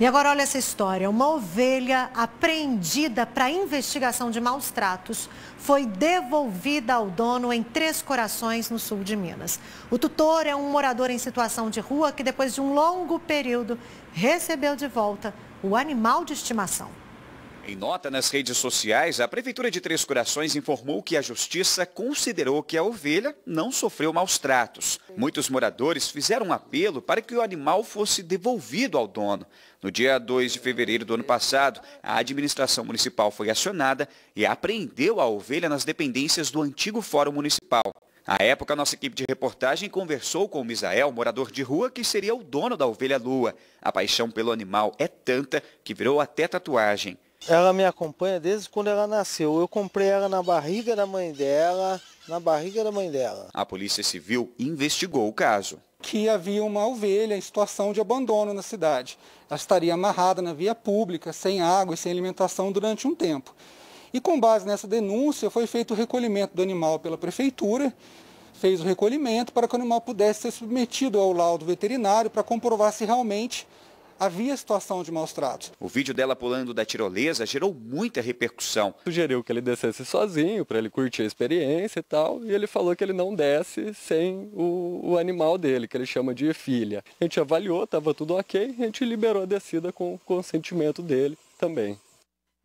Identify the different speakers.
Speaker 1: E agora olha essa história. Uma ovelha apreendida para investigação de maus tratos foi devolvida ao dono em Três Corações, no sul de Minas. O tutor é um morador em situação de rua que, depois de um longo período, recebeu de volta o animal de estimação.
Speaker 2: Em nota nas redes sociais, a Prefeitura de Três Corações informou que a Justiça considerou que a ovelha não sofreu maus tratos. Muitos moradores fizeram um apelo para que o animal fosse devolvido ao dono. No dia 2 de fevereiro do ano passado, a administração municipal foi acionada e apreendeu a ovelha nas dependências do antigo Fórum Municipal. Na época, nossa equipe de reportagem conversou com o Misael, morador de rua, que seria o dono da ovelha lua. A paixão pelo animal é tanta que virou até tatuagem.
Speaker 3: Ela me acompanha desde quando ela nasceu. Eu comprei ela na barriga da mãe dela, na barriga da mãe dela.
Speaker 2: A Polícia Civil investigou o caso.
Speaker 3: Que havia uma ovelha em situação de abandono na cidade. Ela estaria amarrada na via pública, sem água e sem alimentação durante um tempo. E com base nessa denúncia, foi feito o recolhimento do animal pela prefeitura, fez o recolhimento para que o animal pudesse ser submetido ao laudo veterinário para comprovar se realmente havia situação de maus tratos.
Speaker 2: O vídeo dela pulando da tirolesa gerou muita repercussão.
Speaker 4: Sugeriu que ele descesse sozinho para ele curtir a experiência e tal, e ele falou que ele não desce sem o, o animal dele, que ele chama de filha. A gente avaliou, estava tudo ok, a gente liberou a descida com o consentimento dele também.